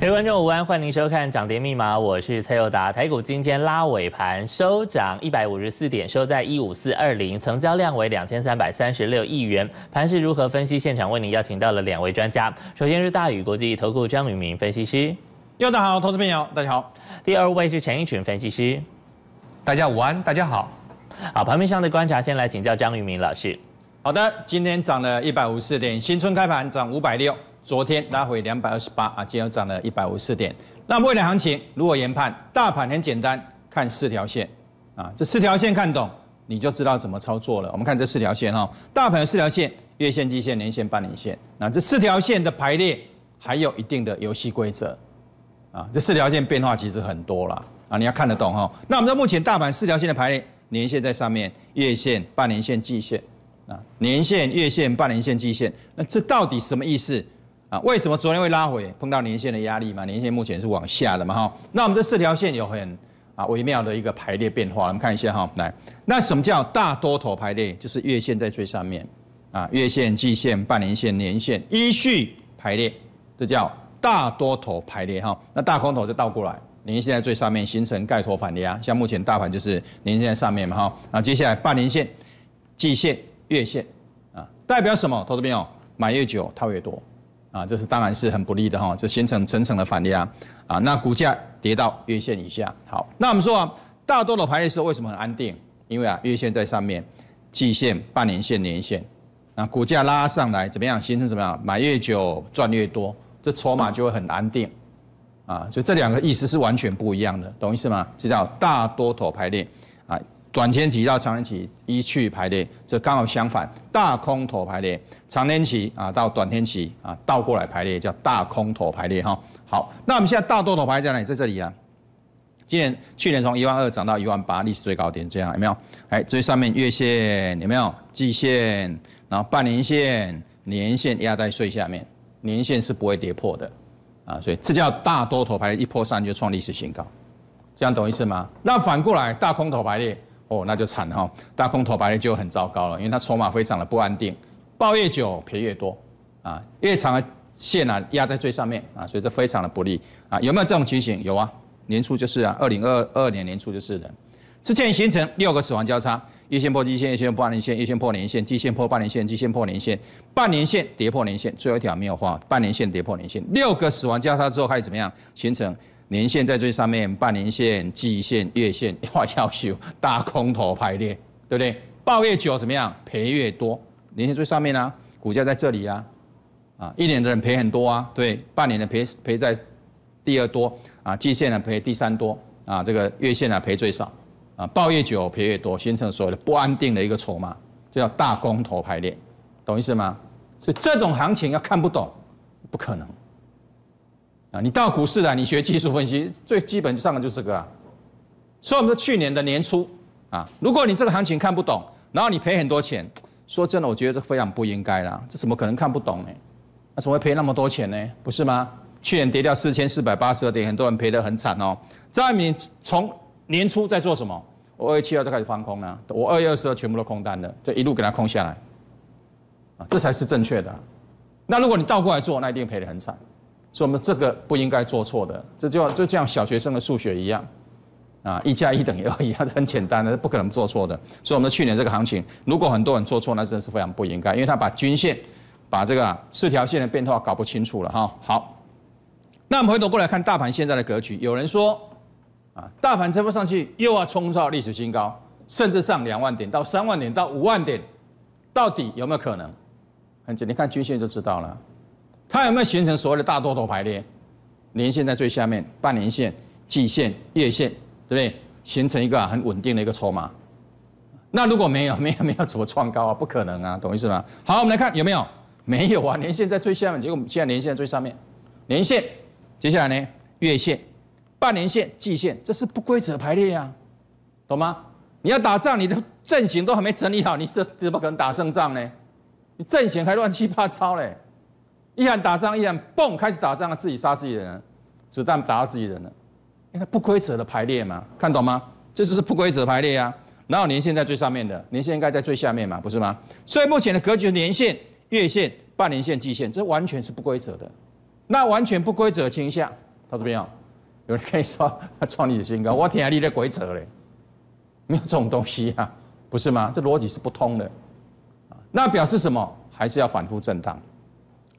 各位观众午安，欢迎收看《涨跌密码》，我是蔡佑达。台股今天拉尾盘收涨一百五十四点，收在一五四二零，成交量为两千三百三十六亿元。盘是如何分析？现场为您邀请到了两位专家，首先是大宇国际投顾张宇明分析师，佑达好，投资朋友大家好。第二位是陈奕群分析师，大家午安，大家好。好，盘面上的观察，先来请教张宇明老师。好的，今天涨了一百五十四点，新春开盘涨五百六。昨天拉回两百二十八啊，今天涨了一百五十四点。那未来行情如何研判？大盘很简单，看四条线啊。这四条线看懂，你就知道怎么操作了。我们看这四条线哈，大盘的四条线：月线、季线、年线、半年线。那这四条线的排列还有一定的游戏规则啊。这四条线变化其实很多了啊，你要看得懂哈。那我们说目前大盘四条线的排列，年线在上面，月线、半年线、季线啊，年线、月线、半年线、季线，那这到底什么意思？啊，为什么昨天会拉回？碰到年线的压力嘛，年线目前是往下的嘛，哈。那我们这四条线有很啊微妙的一个排列变化，我们看一下哈，来。那什么叫大多头排列？就是月线在最上面，啊，月线、季线、半年线、年线依序排列，这叫大多头排列哈。那大空头就倒过来，年线在最上面，形成盖头反压，像目前大盘就是年线在上面嘛，哈。那接下来半年线、季线、月线，啊，代表什么？投资朋友，买越久套越多。啊，这是当然是很不利的哈，这形成层层的反力啊，啊，那股价跌到月线以下，好，那我们说啊，大多的排列时候为什么很安定？因为啊，月线在上面，季线、半年线、年线，那股价拉上来怎么样？形成怎么样？买越久赚越多，这筹码就会很安定，啊，所以这两个意思是完全不一样的，懂意思吗？这叫大多头排列啊。短天期到长天期一去排列，这刚好相反，大空头排列，长天期啊到短天期啊倒过来排列叫大空头排列哈。好，那我们现在大多头排列在哪里？在这里啊。今年去年从一万二涨到一万八，历史最高点这样有没有？哎，最上面月线有没有？季线，然后半年线、年线压在最下面，年线是不会跌破的啊，所以这叫大多头排列，一破三就创历史新高，这样懂意思吗？那反过来大空头排列。哦，那就惨哈，大空头排列就很糟糕了，因为它筹码非常的不安定，抱越久赔越多，啊，越长的线啊压在最上面啊，所以这非常的不利啊，有没有这种情形？有啊，年初就是啊，二零二二年年初就是的，之前形成六个死亡交叉，一线破基线，一线破半年线，一线破年线，基线破半年线，基线破年线，半年线跌破年线，最后一条没有画，半年线跌破年线，六个死亡交叉之后开始怎么样形成？年限在最上面，半年线、季线、月线，要 要求大空头排列，对不对？抱越久怎么样？赔越多。年限最上面啊，股价在这里啊，啊，一年的人赔很多啊，对，半年的赔赔在第二多啊，季线呢赔第三多啊，这个月线呢赔最少啊，抱越久赔越多，形成所谓的不安定的一个筹码，就叫大空头排列，懂意思吗？所以这种行情要看不懂，不可能。啊，你到股市来，你学技术分析，最基本上的就是这个。所以，我们说去年的年初啊，如果你这个行情看不懂，然后你赔很多钱，说真的，我觉得这非常不应该啦。这怎么可能看不懂呢？那怎么会赔那么多钱呢？不是吗？去年跌掉四千四百八十二点，很多人赔得很惨哦。张爱民从年初在做什么？二月七号就开始放空了。我二月二十号全部都空单了，就一路给他空下来啊，这才是正确的。那如果你倒过来做，那一定赔得很惨。所以，我们这个不应该做错的，这就就像小学生的数学一样，啊，一加一等于二一样，很简单的，不可能做错的。所以，我们去年这个行情，如果很多人做错，那真的是非常不应该，因为他把均线，把这个四条线的变化搞不清楚了哈。好，那我们回头过来看大盘现在的格局，有人说，啊，大盘这不上去，又要冲到历史新高，甚至上两万点到三万点到五万点，到底有没有可能？很简单，看均线就知道了。它有没有形成所谓的大多头排列？年线在最下面，半年线、季线、月线，对不对？形成一个很稳定的一个筹码。那如果没有，没有，没有，怎么创高啊？不可能啊，懂意思吗？好，我们来看有没有？没有啊，年线在最下面，结果现在年线在最上面，年线接下来呢？月线、半年线、季线，这是不规则排列啊，懂吗？你要打仗，你的阵型都还没整理好，你这怎么可能打胜仗呢？你阵型还乱七八糟嘞。一喊打仗，一喊蹦，开始打仗了，自己杀自己人，子弹打到自己人了，因为它不规则的排列嘛，看懂吗？这就是不规则排列啊，哪有连线在最上面的？连线应该在最下面嘛，不是吗？所以目前的格局、年线、月线、半年线、季线，这完全是不规则的，那完全不规则倾向到这边啊！有人可以说创历史新高，我听下你的规则嘞，没有这种东西啊，不是吗？这逻辑是不通的那表示什么？还是要反复震荡。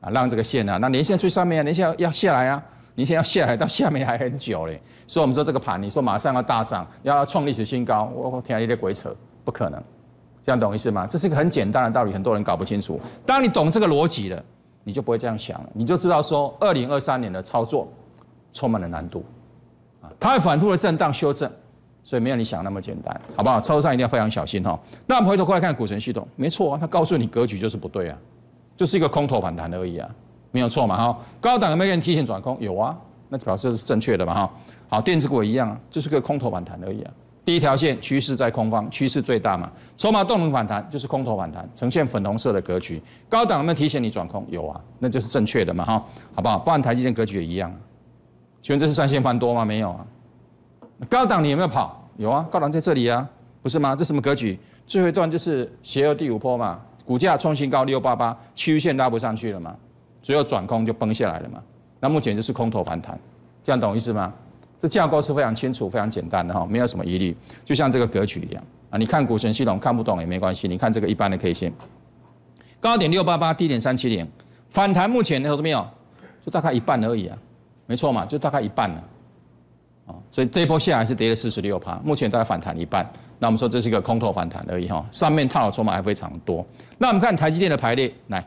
啊，让这个线啊，那连线最上面啊，连线要下来啊，连线要下来到下面还很久嘞。所以我们说这个盘，你说马上要大涨，要创历史新高，我天啊，你在鬼扯，不可能，这样懂意思吗？这是一个很简单的道理，很多人搞不清楚。当你懂这个逻辑了，你就不会这样想了，你就知道说，二零二三年的操作充满了难度，啊，它会反复的震荡修正，所以没有你想那么简单，好不好？操作上一定要非常小心哈。那我们回头过来看股神系统，没错，它告诉你格局就是不对啊。就是一个空头反弹而已啊，没有错嘛哈。高档有没有人提醒转空？有啊，那表示是正确的嘛哈。好，电子股一样，就是个空头反弹而已啊。第一条线趋势在空方，趋势最大嘛。筹码动能反弹就是空头反弹，呈现粉红色的格局。高档有没有提醒你转空？有啊，那就是正确的嘛哈。好不好？包含台积电格局也一样。请问这是算线翻多吗？没有啊。高档你有没有跑？有啊，高档在这里啊，不是吗？这什么格局？最后一段就是邪恶第五波嘛。股价创新高六八八，趋势线拉不上去了嘛？只有转空就崩下来了嘛？那目前就是空头反弹，这样懂意思吗？这架构是非常清楚、非常简单的哈，没有什么疑虑。就像这个格局一样啊，你看股神系统看不懂也没关系，你看这个一般的 K 线，高点六八八，低点三七零，反弹目前你有到没有？就大概一半而已啊，没错嘛，就大概一半了啊。所以这一波下来是跌了四十六趴，目前大概反弹一半。那我们说这是一个空头反弹而已哈，上面套的筹码还非常多。那我们看台积电的排列，来，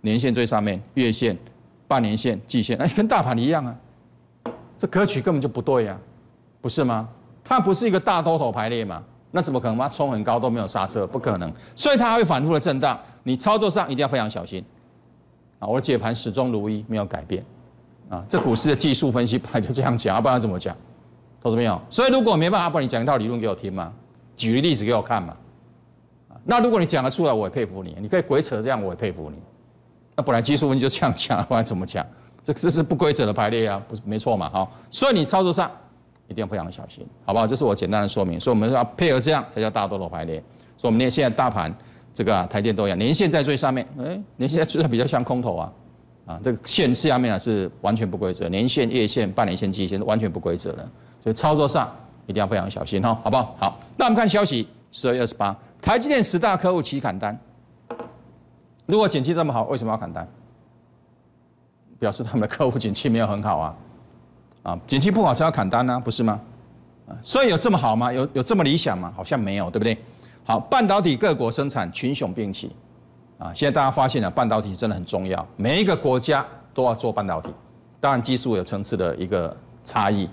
年线最上面，月线，半年线，季线，哎，跟大盘一样啊，这格局根本就不对呀，不是吗？它不是一个大多头排列嘛？那怎么可能嘛？冲很高都没有刹车，不可能。所以它会反复的震荡，你操作上一定要非常小心啊！我的解盘始终如一，没有改变啊！这股市的技术分析派就这样讲，要不然怎么讲？投了朋有？所以如果没办法，不你讲一套理论给我听吗？举个例子给我看嘛，那如果你讲得出来，我也佩服你。你可以鬼扯这样，我也佩服你。那本来技术分析就这样讲，不然怎么讲？这这是不规则的排列啊，不是没错嘛，好。所以你操作上一定要非常小心，好不好？这是我简单的说明。所以我们要配合这样才叫大多头排列。所以我们那现在大盘这个台电都一样，年线在最上面，哎，年线最上比较像空头啊，啊，这个线下面啊是完全不规则，年线、月线、半年线、季线完全不规则的，所以操作上。一定要非常小心哈，好不好？好，那我们看消息，十二月二十八，台积电十大客户齐砍单。如果景气这么好，为什么要砍单？表示他们的客户景气没有很好啊，啊，景气不好才要砍单呢，不是吗？啊，所以有这么好吗？有有这么理想吗？好像没有，对不对？好，半导体各国生产群雄并起啊，现在大家发现了半导体真的很重要，每一个国家都要做半导体，当然技术有层次的一个差异。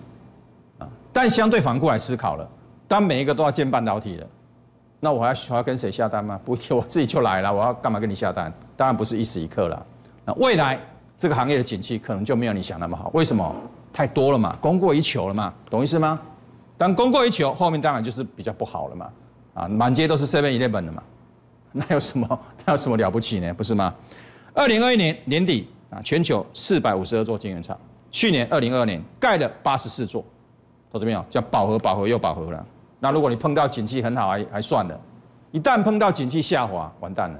但相对反过来思考了，当每一个都要建半导体了，那我还需要跟谁下单吗？不，我自己就来了。我要干嘛跟你下单？当然不是一时一刻了。那未来这个行业的景气可能就没有你想那么好。为什么？太多了嘛，供过于求了嘛，懂意思吗？当供过于求，后面当然就是比较不好了嘛。啊，满街都是 seven eleven 的嘛，那有什么？那有什么了不起呢？不是吗？二零二一年年底啊，全球四百五十二座晶圆厂，去年二零二二年盖了八十四座。到这边哦，叫饱和，饱和又饱和了。那如果你碰到景气很好，还还算了；一旦碰到景气下滑，完蛋了。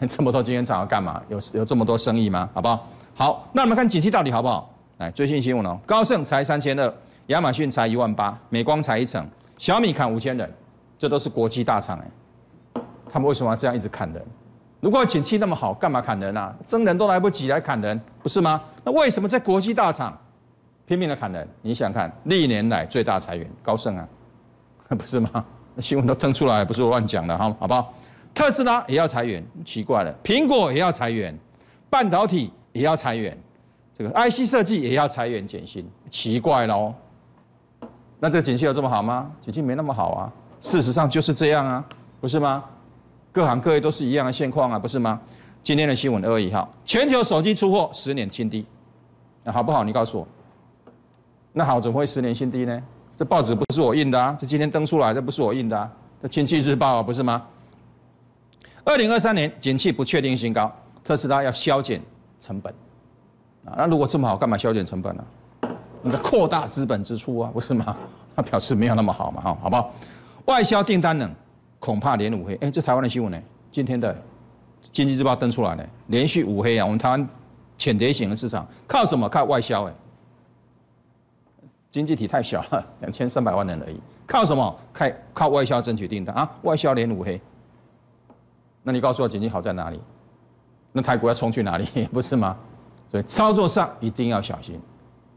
这么多今天厂要干嘛？有有这么多生意吗？好不好？好，那我们看景气到底好不好？来，最新新闻哦，高盛才三千二，亚马逊才一万八，美光才一层，小米砍五千人，这都是国际大厂哎。他们为什么要这样一直砍人？如果景气那么好，干嘛砍人啊？真人都来不及来砍人，不是吗？那为什么在国际大厂？拼命的砍人，你想看历年来最大裁员，高盛啊，不是吗？新闻都登出来，不是我乱讲的哈，好不好？特斯拉也要裁员，奇怪了，苹果也要裁员，半导体也要裁员，这个 IC 设计也要裁员减薪，奇怪喽。那这个景气有这么好吗？景气没那么好啊，事实上就是这样啊，不是吗？各行各业都是一样的现况啊，不是吗？今天的新闻而已哈，全球手机出货十年新低，那好不好？你告诉我。那好，怎么会十年新低呢？这报纸不是我印的啊，这今天登出来的不是我印的啊，这经济日报不是吗？二零二三年景气不确定性高，特斯拉要削减成本啊。那如果这么好，干嘛削减成本呢？你的扩大资本支出啊，不是吗？那表示没有那么好嘛，哈，好不好？外销订单冷，恐怕连五黑。哎，这台湾的新闻呢？今天的经济日报登出来呢，连续五黑啊。我们台湾浅跌型的市场靠什么？靠外销哎。经济体太小了，两千三百万人而已，靠什么？靠靠外销争取订单啊！外销连五黑，那你告诉我经济好在哪里？那台国要冲去哪里，不是吗？所以操作上一定要小心。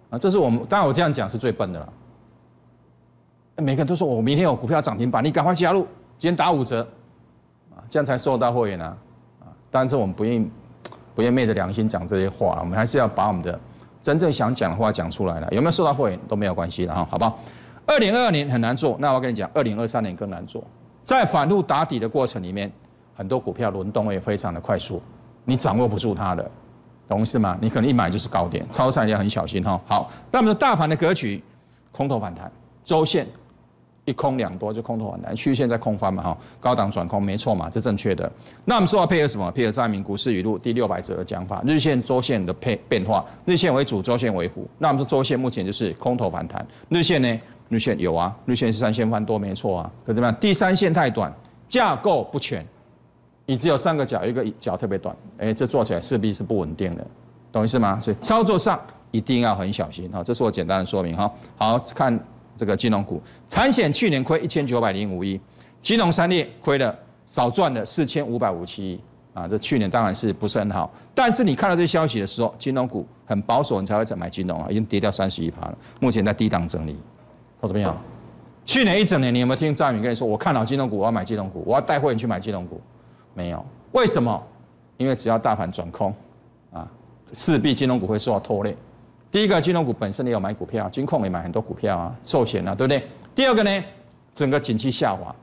啊，这是我们当然我这样讲是最笨的了。每个人都说我明天有股票涨停板，你赶快加入，今天打五折啊，这样才受到货源啊啊！当然这我们不愿意，不愿昧着良心讲这些话我们还是要把我们的。真正想讲的话讲出来了，有没有受到会员都没有关系了哈，好吧？二零二二年很难做，那我跟你讲，二零二三年更难做。在反复打底的过程里面，很多股票轮动也非常的快速，你掌握不住它的，懂是吗？你可能一买就是高点，抄上也很小心哈。好，那么大盘的格局，空头反弹，周线。一空两多就空头很难，趋线在空翻嘛哈，高档转空没错嘛，这正确的。那我们说要配合什么？配合张明《股市语录》第六百则的讲法，日线、周线的配变化，日线为主，周线为辅。那我们说周线目前就是空头反弹，日线呢？日线有啊，日线是三千翻多没错啊，可怎么样？第三线太短，架构不全，你只有三个角，一个角特别短，哎，这做起来势必是不稳定的，懂意思吗？所以操作上一定要很小心啊，这是我简单的说明哈。好看。这个金融股，产险去年亏一千九百零五亿，金融三列亏了，少赚了四千五百五七亿啊！这去年当然是不是很好。但是你看到这消息的时候，金融股很保守，你才会再买金融啊，已经跌掉三十一趴了，目前在低档整理。投怎朋友，去年一整年，你有没有听张宇跟你说，我看好金融股，我要买金融股，我要带货你去买金融股？没有，为什么？因为只要大盘转空，啊，势必金融股会受到拖累。第一个，金融股本身也有买股票，金控也买很多股票啊，寿险啊，对不对？第二个呢，整个景气下滑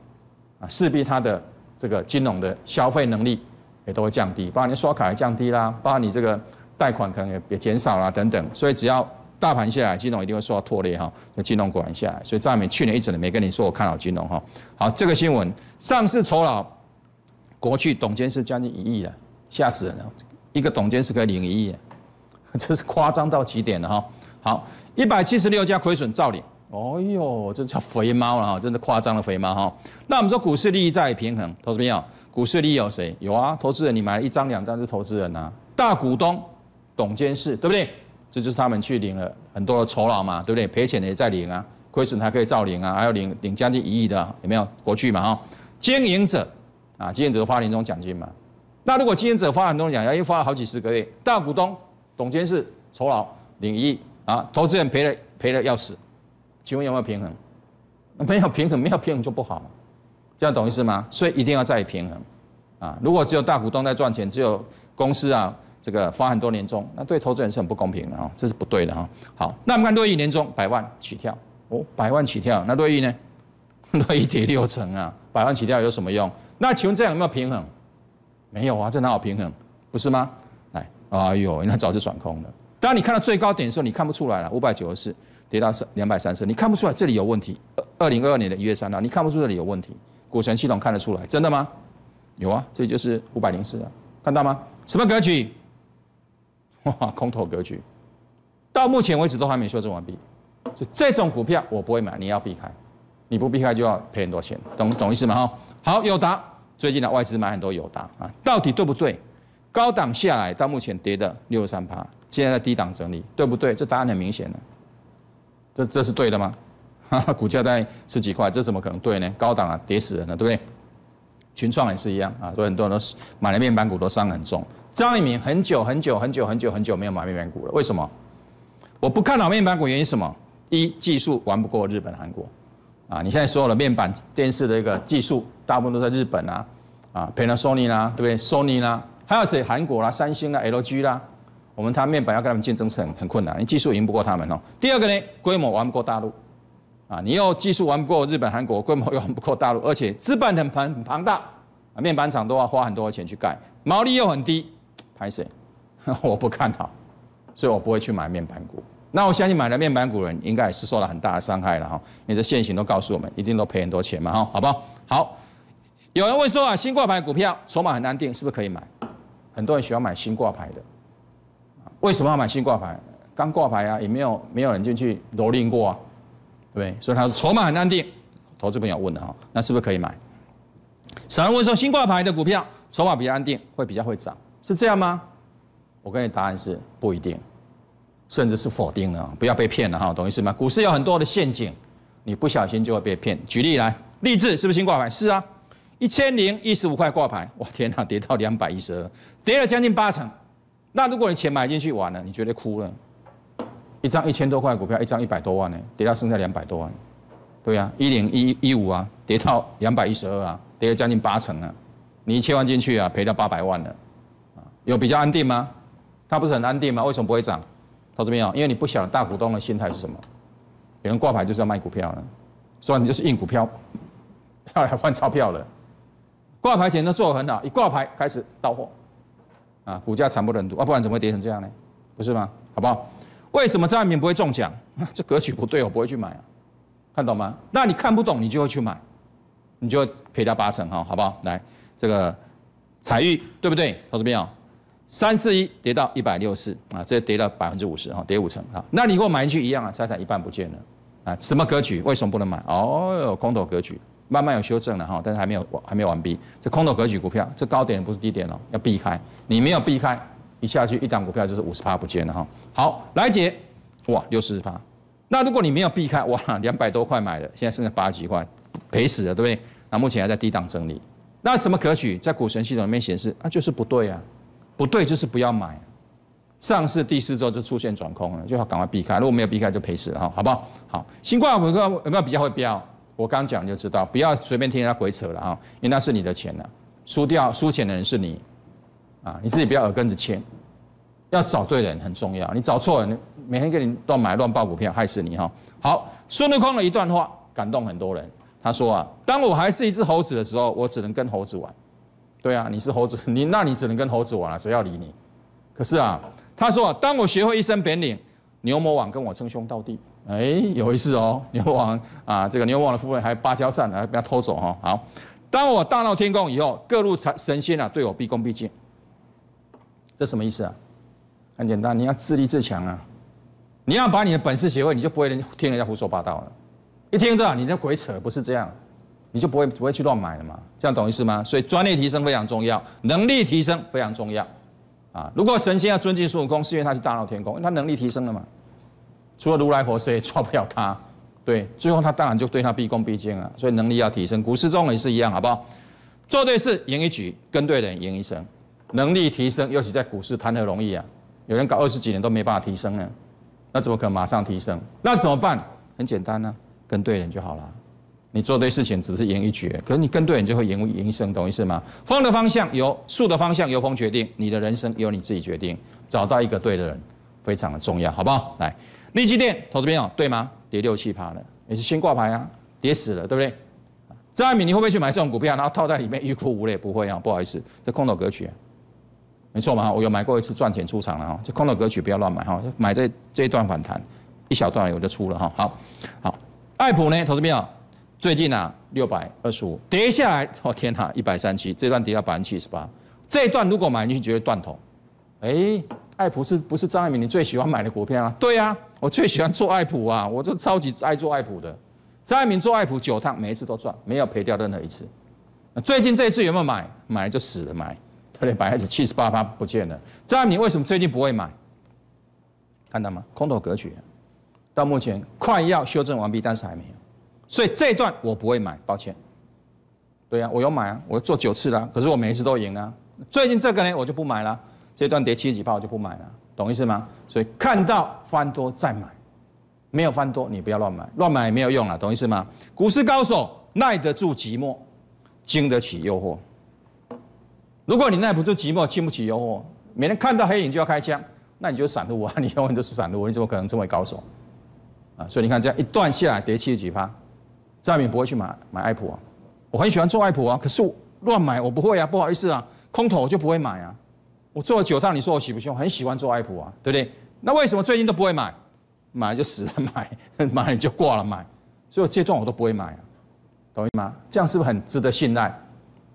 啊，势必它的这个金融的消费能力也都会降低，包括你刷卡也降低啦，包括你这个贷款可能也也减少啦等等，所以只要大盘下来，金融一定会受到拖累哈，那金融果然下来。所以张美去年一直没跟你说，我看好金融哈。好，这个新闻，上市酬劳国去董监是将近一亿了，吓死人了，一个董监是可以领一亿。这是夸张到极点了哈！好，一百七十六家亏损照领，哎呦，这叫肥猫了哈！真的夸张的肥猫哈！那我们说股市利益在平衡，投资朋友，股市利益有谁？有啊，投资人你买了一张两张是投资人呐，大股东、董监事，对不对？这就是他们去领了很多的酬劳嘛，对不对？赔钱的也在领啊，亏损还可以照领啊，还要领领将近一亿的，有没有？国巨嘛哈，经营者啊，经营者发年终奖金嘛，那如果经营者发年终奖又一发好几十个月，大股东。董监事酬劳领亿啊，投资人赔了赔了要死，请问有没有平衡？那没有平衡，没有平衡就不好，这样懂意思吗？所以一定要在平衡啊！如果只有大股东在赚钱，只有公司啊这个发很多年终，那对投资人是很不公平的啊，这是不对的啊。好，那我们看乐意年终百万起跳哦，百万起跳，那乐意呢？乐意跌六成啊，百万起跳有什么用？那请问这样有没有平衡？没有啊，这哪有平衡？不是吗？哎呦，那早就转空了。当你看到最高点的时候，你看不出来了。五百九十四跌到三两百三十，你看不出来这里有问题。二二零二二年的一月三号，你看不出这里有问题。股神系统看得出来，真的吗？有啊，这就是五百零四啊，看到吗？什么格局？哇，空头格局。到目前为止都还没修正完毕，就这种股票我不会买，你要避开。你不避开就要赔很多钱，懂懂意思吗？哈，好，友达最近呢外资买很多友达啊，到底对不对？高档下来到目前跌的六三趴，现在在低档整理，对不对？这答案很明显了，这这是对的吗？股价在十几块，这怎么可能对呢？高档啊，跌死人了，对不对？群创也是一样啊，所以很多人都买了面板股，都伤很重。张一鸣很久很久很久很久很久没有买面板股了，为什么？我不看好面板股，原因什么？一技术玩不过日本韩国啊！你现在所有的面板电视的一个技术，大部分都在日本啊，啊，Panasonic 啦，对不对？Sony 啦。还有谁？韩国啦、三星啦、LG 啦，我们它面板要跟他们竞争是很很困难，你技术赢不过他们哦。第二个呢，规模玩不过大陆啊，你又技术玩不过日本、韩国，规模又玩不过大陆，而且资本很庞庞大啊，面板厂都要花很多钱去盖，毛利又很低，排水，我不看好，所以我不会去买面板股。那我相信买了面板股人，应该也是受了很大的伤害了哈，因为现行都告诉我们，一定都赔很多钱嘛哈，好不好？好，有人会说啊，新挂牌股票筹码很难定，是不是可以买？很多人喜欢买新挂牌的，为什么要买新挂牌？刚挂牌啊，也没有没有人进去蹂躏过啊，对不对？所以它筹码很安定。投资朋友问的哈，那是不是可以买？有人问说新挂牌的股票筹码比较安定，会比较会涨，是这样吗？我给你答案是不一定，甚至是否定的，不要被骗了哈，懂意思吗？股市有很多的陷阱，你不小心就会被骗。举例来，立志是不是新挂牌？是啊。一千零一十五块挂牌，哇天哪，跌到两百一十二，跌了将近八成。那如果你钱买进去完了，你觉得哭了？一张一千多块股票，一张一百多万呢，跌到剩下两百多万。对呀，一零一一五啊，跌到两百一十二啊，跌了将近八成啊。你一千万进去啊，赔到八百万了啊。有比较安定吗？它不是很安定吗？为什么不会涨？投资朋友，因为你不晓得大股东的心态是什么。有人挂牌就是要卖股票了，所以你就是印股票，要来换钞票了。挂牌前都做很好，一挂牌开始到货，啊，股价惨不忍睹啊，不然怎么会跌成这样呢？不是吗？好不好？为什么张爱民不会中奖？这格局不对，我不会去买啊，看懂吗？那你看不懂，你就会去买，你就赔掉八成哈，好不好？来，这个彩玉对不对？同志们友，三四一跌到一百六四啊，这跌了百分之五十哈，跌五成哈，那你跟我买进去一样啊，财产一半不见了啊，什么格局？为什么不能买？哦，空头格局。慢慢有修正了哈，但是还没有还没有完毕。这空头格局股票，这高点不是低点哦，要避开。你没有避开，一下去一档股票就是五十趴不见了哈。好，来姐，哇，六十趴。那如果你没有避开，哇，两百多块买的，现在剩下八几块，赔死了，对不对？那目前还在低档整理。那什么格局？在股神系统里面显示，那就是不对啊，不对就是不要买。上市第四周就出现转空了，就要赶快避开。如果没有避开，就赔死了哈，好不好？好，新冠股有没有比较会飙？我刚讲就知道，不要随便听人家鬼扯了啊，因为那是你的钱呢，输掉输钱的人是你，啊，你自己不要耳根子清，要找对人很重要。你找错人，每天给你乱买乱爆股票，害死你哈。好，孙悟空的一段话感动很多人。他说啊，当我还是一只猴子的时候，我只能跟猴子玩。对啊，你是猴子，你那你只能跟猴子玩了，谁要理你？可是啊，他说啊，当我学会一身本领，牛魔王跟我称兄道弟。哎，有一次哦！牛王啊，这个牛王的夫人还芭蕉扇呢，还被他偷走哈。好，当我大闹天宫以后，各路神神仙啊对我毕恭毕敬，这什么意思啊？很简单，你要自立自强啊，你要把你的本事学会，你就不会听人家胡说八道了。一听这，你这鬼扯，不是这样，你就不会不会去乱买了嘛。这样懂意思吗？所以专业提升非常重要，能力提升非常重要啊。如果神仙要尊敬孙悟空，是因为他是大闹天宫，因为他能力提升了嘛。除了如来佛，谁也抓不了他。对，最后他当然就对他毕恭毕敬啊。所以能力要提升，股市中也是一样，好不好？做对事赢一局，跟对人赢一生。能力提升，尤其在股市，谈何容易啊？有人搞二十几年都没办法提升呢，那怎么可能马上提升？那怎么办？很简单呢，跟对人就好了。你做对事情只是赢一局，可是你跟对人就会赢一生，懂意思吗？风的方向由树的方向由风决定，你的人生由你自己决定。找到一个对的人，非常的重要，好不好？来。利基电，投资朋友，对吗？跌六七趴了，你是先挂牌啊？跌死了，对不对？张爱敏，你会不会去买这种股票，然后套在里面欲哭无泪？不会啊，不好意思，这空头格局，没错嘛。我有买过一次赚钱出场了哈。这空头格局不要乱买哈，买这这一段反弹一小段我就出了哈。好，好，爱普呢，投资朋友，最近啊，六百二十五跌下来，哦天哪，一百三七，这段跌到百分之七十八。这一段如果买进去，绝对断头。哎，爱普是不是张爱敏你最喜欢买的股票啊？对呀，我最喜欢做爱普啊，我就超级爱做爱普的。张爱敏做爱普九趟，每一次都赚，没有赔掉任何一次。最近这一次有没有买？买就死了买，特别分之七十八八不见了。张爱敏为什么最近不会买？看到吗？空头格局，到目前快要修正完毕，但是还没有，所以这段我不会买，抱歉。对呀，我有买啊，我做九次了，可是我每一次都赢啊。最近这个呢，我就不买了。这段跌七十几趴，我就不买了，懂意思吗？所以看到翻多再买，没有翻多你不要乱买，乱买没有用啊，懂意思吗？股市高手耐得住寂寞，经得起诱惑。如果你耐不住寂寞，经不起诱惑，每天看到黑影就要开枪，那你就是散户啊，你永远都是散户，你怎么可能成为高手？啊，所以你看这样一段下来跌七十几趴，张敏不会去买买艾普啊，我很喜欢做艾普啊，可是乱买我不会啊，不好意思啊，空头我就不会买啊。我做了九趟，你说我喜不喜欢？我很喜欢做爱普啊，对不对？那为什么最近都不会买？买了就死了 买，买了就挂了买，所以这段我都不会买，同意吗？这样是不是很值得信赖？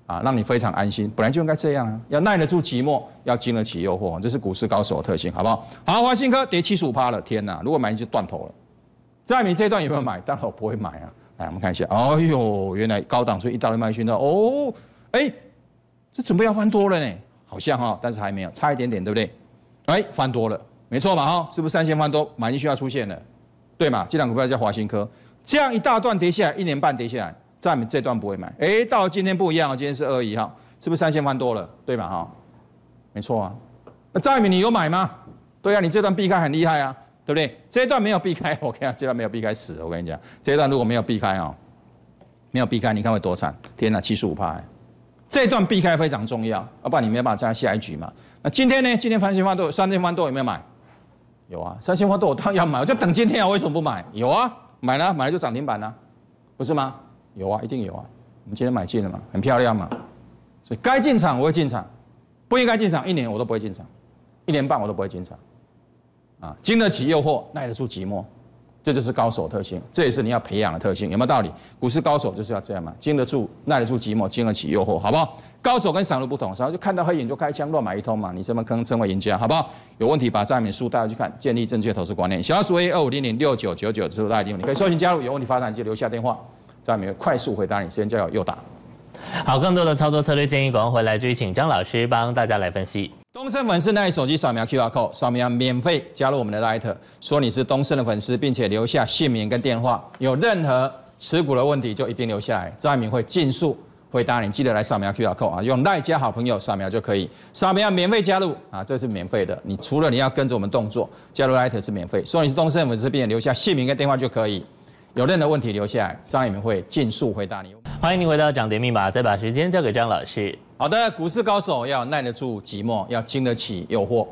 啊，让你非常安心，本来就应该这样啊！要耐得住寂寞，要经得起诱惑，这是股市高手的特性，好不好？好，华兴科跌七十五趴了，天哪！如果买就断头了。在你民这段有没有买？当然我不会买啊！来，我们看一下，哎呦，原来高档以一大堆卖讯的哦，哎，这准备要翻多了呢。好像哈，但是还没有差一点点，对不对？哎，翻多了，没错嘛哈，是不是三千翻多，买进需要出现了，对嘛？这两股票叫华新科，这样一大段跌下来，一年半跌下来，在一们这段不会买，哎，到今天不一样今天是二一哈，是不是三千翻多了，对吧哈？没错啊，那张一你有买吗？对啊，你这段避开很厉害啊，对不对？这段没有避开，我跟你讲，这段没有避开死，我跟你讲，这段如果没有避开哦，没有避开，你看会多惨，天哪，七十五趴。这段避开非常重要，要不然你没办法再下一局嘛。那今天呢？今天三千花豆三千花豆有没有买？有啊，三千花豆我当然要买，我就等今天啊。为什么不买？有啊，买了买了就涨停板了，不是吗？有啊，一定有啊。我们今天买进了嘛，很漂亮嘛。所以该进场我会进场，不应该进场一年我都不会进场，一年半我都不会进场。啊，经得起诱惑，耐得住寂寞。这就是高手特性，这也是你要培养的特性，有没有道理？股市高手就是要这样嘛，经得住、耐得住寂寞，经得起诱惑，好不好？高手跟散户不同，散户就看到黑影就开枪乱买一通嘛，你这么坑称为赢家？好不好？有问题把张明书带回去看《建立正确投资观念》，小老鼠 A 二五零零六九九九指数大底，你可以收信加入，有问题发短信留下电话，张明快速回答你，时间交友又打。好，更多的操作策略建议，广告回来就请张老师帮大家来分析。东升粉丝，那里手机扫描 QR code，扫描免费加入我们的 l i t e r 说你是东升的粉丝，并且留下姓名跟电话。有任何持股的问题，就一并留下来，张爱明会尽数回答你。记得来扫描 QR code 啊，用 l i 加好朋友扫描就可以，扫描免费加入啊，这是免费的。你除了你要跟着我们动作，加入 l i t e r 是免费，说你是东升粉丝，并且留下姓名跟电话就可以。有任何问题留下来，张宇明会尽速回答你。欢迎您回到《涨停密码》，再把时间交给张老师。好的，股市高手要耐得住寂寞，要经得起诱惑。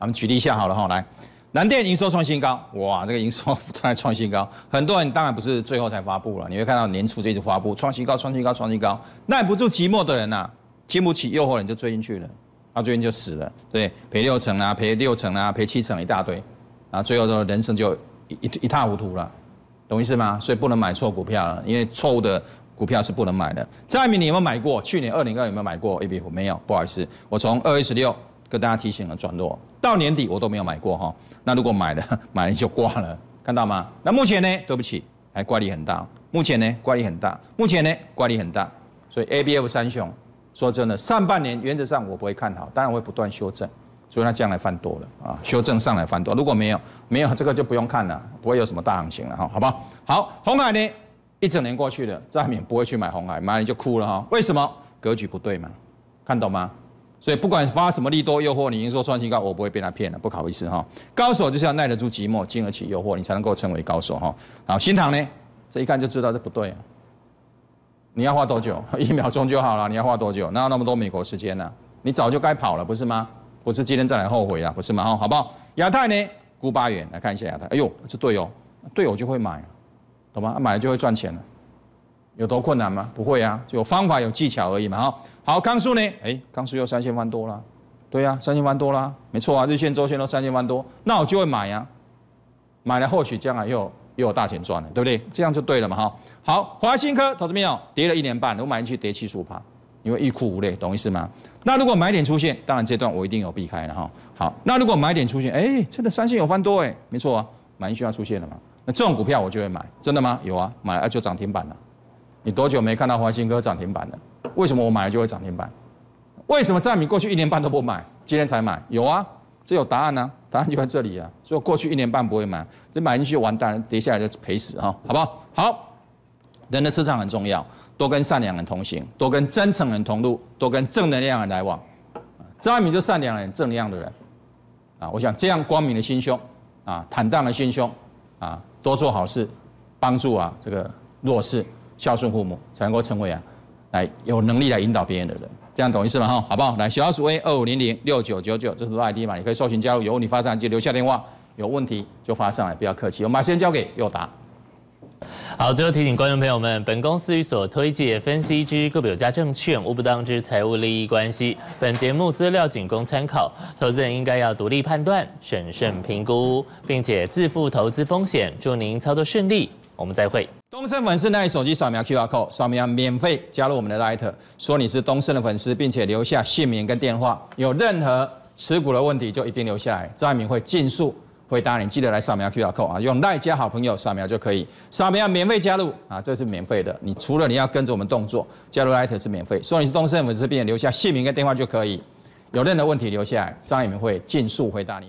我们举例一下好了哈，来，南电营收创新高，哇，这个营收然创新高，很多人当然不是最后才发布了，你会看到年初就一直发布创新高、创新高、创新高。耐不住寂寞的人呐，经不起诱惑，人就追进去了，他最近就死了，对，赔六成啊，赔六成啊，赔七成一大堆，啊，最后的人生就一一塌糊涂了。懂意思吗？所以不能买错股票了，因为错误的股票是不能买的。张爱民，你有没有买过？去年二零二有没有买过？A B F 没有，不好意思，我从二月十六跟大家提醒了转弱，到年底我都没有买过哈。那如果买了，买了就挂了，看到吗？那目前呢？对不起，还挂力很大。目前呢，挂力很大。目前呢，挂力很大。所以 A B F 三雄，说真的，上半年原则上我不会看好，当然会不断修正。所以它将来翻多了啊，修正上来翻多。如果没有没有这个就不用看了，不会有什么大行情了哈，好不好？好，红海呢一整年过去了，张敏不会去买红海，买你就哭了哈。为什么格局不对嘛，看懂吗？所以不管发什么利多诱惑你，营收创新高，我不会被他骗了，不好意思哈。高手就是要耐得住寂寞，经得起诱惑，你才能够成为高手哈。好，新塘呢，这一看就知道这不对你要花多久？一秒钟就好了。你要花多久？哪有那么多美国时间呢？你早就该跑了，不是吗？不是今天再来后悔啊，不是嘛哈，好不好？亚太呢，估八元来看一下亚太，哎呦，这队哦，队我就会买，懂吗？买了就会赚钱了，有多困难吗？不会啊，就有方法有技巧而已嘛哈。好，康叔呢？哎，康叔又三千万多啦。对呀，三千万多啦，没错啊，日线周线都三千万多，那我就会买啊，买了或许将来又有又有大钱赚了，对不对？这样就对了嘛哈。好，华兴科投资朋友跌了一年半，我买进去跌七十五趴。因为欲哭无泪，懂意思吗？那如果买点出现，当然这段我一定有避开了哈。好，那如果买点出现，哎，真的三线有翻多哎，没错啊，买进去要出现了嘛？那这种股票我就会买，真的吗？有啊，买了就涨停板了。你多久没看到华兴哥涨停板了？为什么我买了就会涨停板？为什么在你过去一年半都不买，今天才买？有啊，这有答案呢，答案就在这里啊。所以过去一年半不会买，这买进去就完蛋，了，跌下来就赔死啊，好不好？好。人的磁场很重要，多跟善良人同行，多跟真诚人同路，多跟正能量人来往。张爱敏就善良人、正能量的人啊，我想这样光明的心胸啊，坦荡的心胸啊，多做好事，帮助啊这个弱势，孝顺父母，才能够成为啊来有能力来引导别人的人。这样懂意思吗？哈，好不好？来，小老鼠 A 二五零零六九九九，这是多 ID 嘛，你可以搜寻加入。有问题发上来，就留下电话。有问题就发上来，不要客气。我们把时间交给宥达。好，最后提醒观众朋友们，本公司与所推介、分析之个别有价证券无不当之财务利益关系。本节目资料仅供参考，投资人应该要独立判断、审慎评估，并且自负投资风险。祝您操作顺利，我们再会。东升粉丝爱手机扫描 QR Code，扫描免费加入我们的 Light，说你是东升的粉丝，并且留下姓名跟电话。有任何持股的问题，就一并留下来，张爱民会尽速。回答你记得来扫描 Q code 啊，用赖家好朋友扫描就可以，扫描免费加入啊，这是免费的。你除了你要跟着我们动作加入 t 特是免费，所以你是东森粉丝，别留下姓名跟电话就可以，有任何问题留下来，张宇明会尽速回答你。